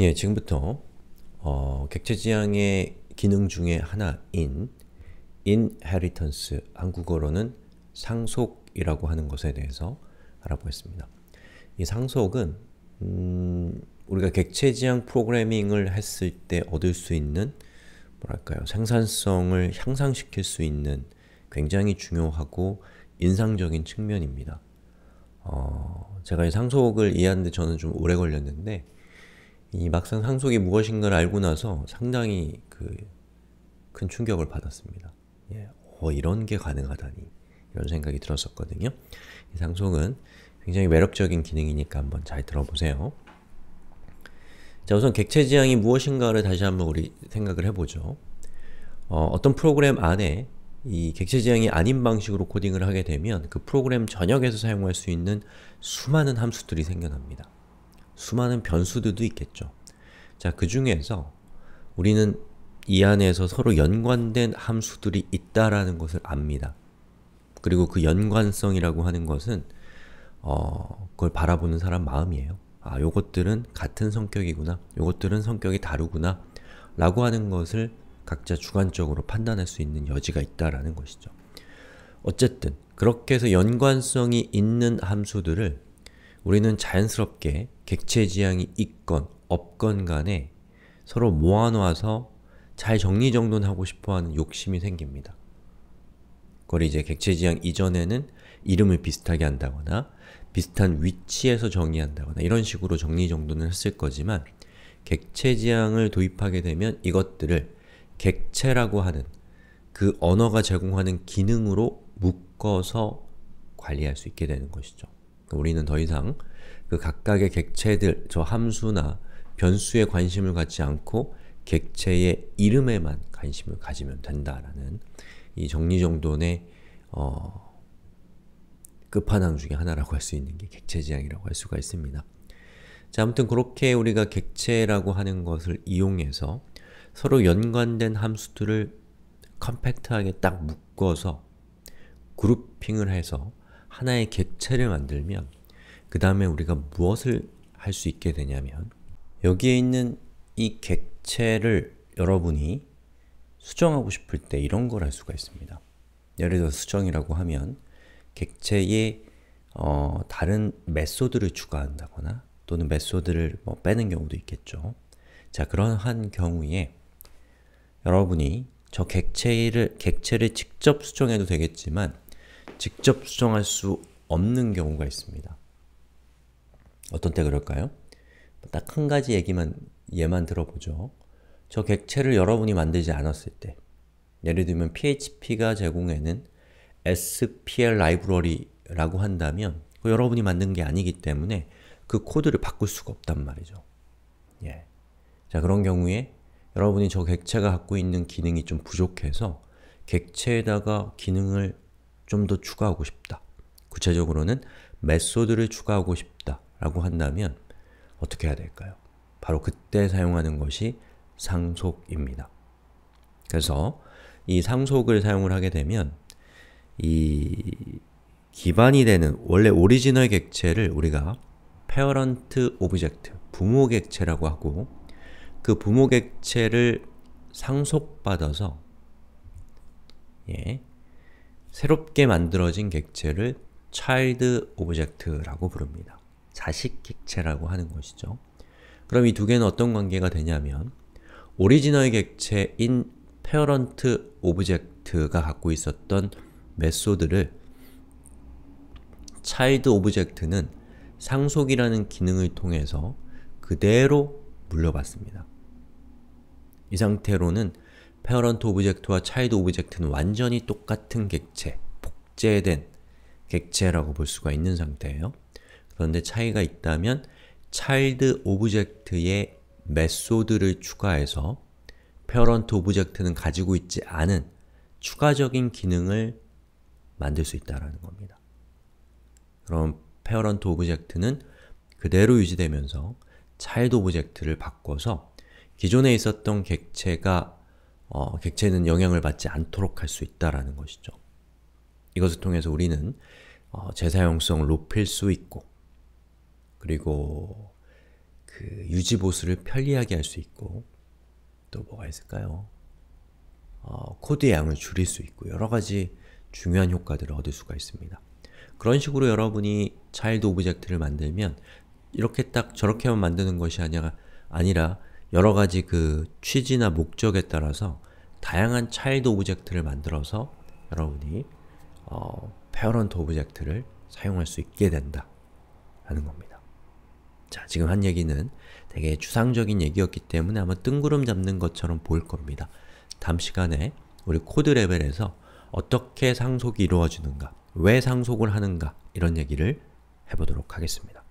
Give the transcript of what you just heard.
예, 지금부터 어, 객체지향의 기능 중에 하나인 inheritance, 한국어로는 상속이라고 하는 것에 대해서 알아보겠습니다. 이 상속은 음, 우리가 객체지향 프로그래밍을 했을 때 얻을 수 있는 뭐랄까요, 생산성을 향상시킬 수 있는 굉장히 중요하고 인상적인 측면입니다. 어, 제가 이 상속을 이해하는데 저는 좀 오래 걸렸는데 이 막상 상속이 무엇인가를 알고 나서 상당히 그 큰 충격을 받았습니다. 예, 어, 이런 게 가능하다니 이런 생각이 들었었거든요. 이 상속은 굉장히 매력적인 기능이니까 한번 잘 들어보세요. 자 우선 객체지향이 무엇인가를 다시 한번 우리 생각을 해보죠. 어, 떤 프로그램 안에 이 객체지향이 아닌 방식으로 코딩을 하게 되면 그 프로그램 전역에서 사용할 수 있는 수많은 함수들이 생겨납니다. 수많은 변수들도 있겠죠. 자, 그 중에서 우리는 이 안에서 서로 연관된 함수들이 있다라는 것을 압니다. 그리고 그 연관성이라고 하는 것은 어, 그걸 바라보는 사람 마음이에요. 아, 요것들은 같은 성격이구나. 요것들은 성격이 다르구나. 라고 하는 것을 각자 주관적으로 판단할 수 있는 여지가 있다라는 것이죠. 어쨌든 그렇게 해서 연관성이 있는 함수들을 우리는 자연스럽게 객체 지향이 있건 없건 간에 서로 모아놓아서 잘 정리정돈하고 싶어하는 욕심이 생깁니다. 그걸 이제 객체 지향 이전에는 이름을 비슷하게 한다거나 비슷한 위치에서 정의한다거나 이런 식으로 정리정돈을 했을 거지만 객체 지향을 도입하게 되면 이것들을 객체라고 하는 그 언어가 제공하는 기능으로 묶어서 관리할 수 있게 되는 것이죠. 우리는 더 이상 그 각각의 객체들, 저 함수나 변수에 관심을 갖지 않고 객체의 이름에만 관심을 가지면 된다라는 이 정리정돈의 어, 끝판왕 중에 하나라고 할 수 있는 게 객체지향이라고 할 수가 있습니다. 자, 아무튼 그렇게 우리가 객체라고 하는 것을 이용해서 서로 연관된 함수들을 컴팩트하게 딱 묶어서 그룹핑을 해서 하나의 객체를 만들면 그 다음에 우리가 무엇을 할 수 있게 되냐면 여기에 있는 이 객체를 여러분이 수정하고 싶을 때 이런 걸 할 수가 있습니다. 예를 들어 수정이라고 하면 객체에 어, 다른 메소드를 추가한다거나 또는 메소드를 뭐 빼는 경우도 있겠죠. 자, 그러한 경우에 여러분이 저 객체를, 객체를 직접 수정해도 되겠지만 직접 수정할 수 없는 경우가 있습니다. 어떤 때 그럴까요? 딱 한 가지 얘기만 예만 들어보죠. 저 객체를 여러분이 만들지 않았을 때 예를 들면 PHP가 제공하는 SPL 라이브러리라고 한다면 여러분이 만든 게 아니기 때문에 그 코드를 바꿀 수가 없단 말이죠. 예. 자 그런 경우에 여러분이 저 객체가 갖고 있는 기능이 좀 부족해서 객체에다가 기능을 좀더 추가하고 싶다. 구체적으로는 메소드를 추가하고 싶다 라고 한다면 어떻게 해야 될까요? 바로 그때 사용하는 것이 상속입니다. 그래서 이 상속을 사용을 하게 되면 이 기반이 되는 원래 오리지널 객체를 우리가 parent object, 부모 객체라고 하고 그 부모 객체를 상속받아서 예, 새롭게 만들어진 객체를 child object라고 부릅니다. 자식 객체라고 하는 것이죠. 그럼 이 두 개는 어떤 관계가 되냐면 오리지널 객체인 parent object가 갖고 있었던 메소드를 child object는 상속이라는 기능을 통해서 그대로 물려받습니다. 이 상태로는 parent 오브젝트와 child 오브젝트는 완전히 똑같은 객체, 복제된 객체라고 볼 수가 있는 상태예요. 그런데 차이가 있다면 child 오브젝트의 메소드를 추가해서 parent 오브젝트는 가지고 있지 않은 추가적인 기능을 만들 수 있다는 겁니다. 그럼 parent 오브젝트는 그대로 유지되면서 child 오브젝트를 바꿔서 기존에 있었던 객체가 어, 객체는 영향을 받지 않도록 할 수 있다라는 것이죠. 이것을 통해서 우리는 어, 재사용성을 높일 수 있고 그리고 그 유지보수를 편리하게 할 수 있고 또 뭐가 있을까요? 어, 코드의 양을 줄일 수 있고 여러가지 중요한 효과들을 얻을 수가 있습니다. 그런 식으로 여러분이 c h i 오브젝트를 만들면 이렇게 딱 저렇게만 만드는 것이 아니라 여러 가지 그 취지나 목적에 따라서 다양한 차일드 오브젝트를 만들어서 여러분이 어, p a r e 오브젝트를 사용할 수 있게 된다 라는 겁니다. 자, 지금 한 얘기는 되게 추상적인 얘기였기 때문에 아마 뜬구름 잡는 것처럼 보일 겁니다. 다음 시간에 우리 코드 레벨에서 어떻게 상속이 이루어지는가, 왜 상속을 하는가 이런 얘기를 해보도록 하겠습니다.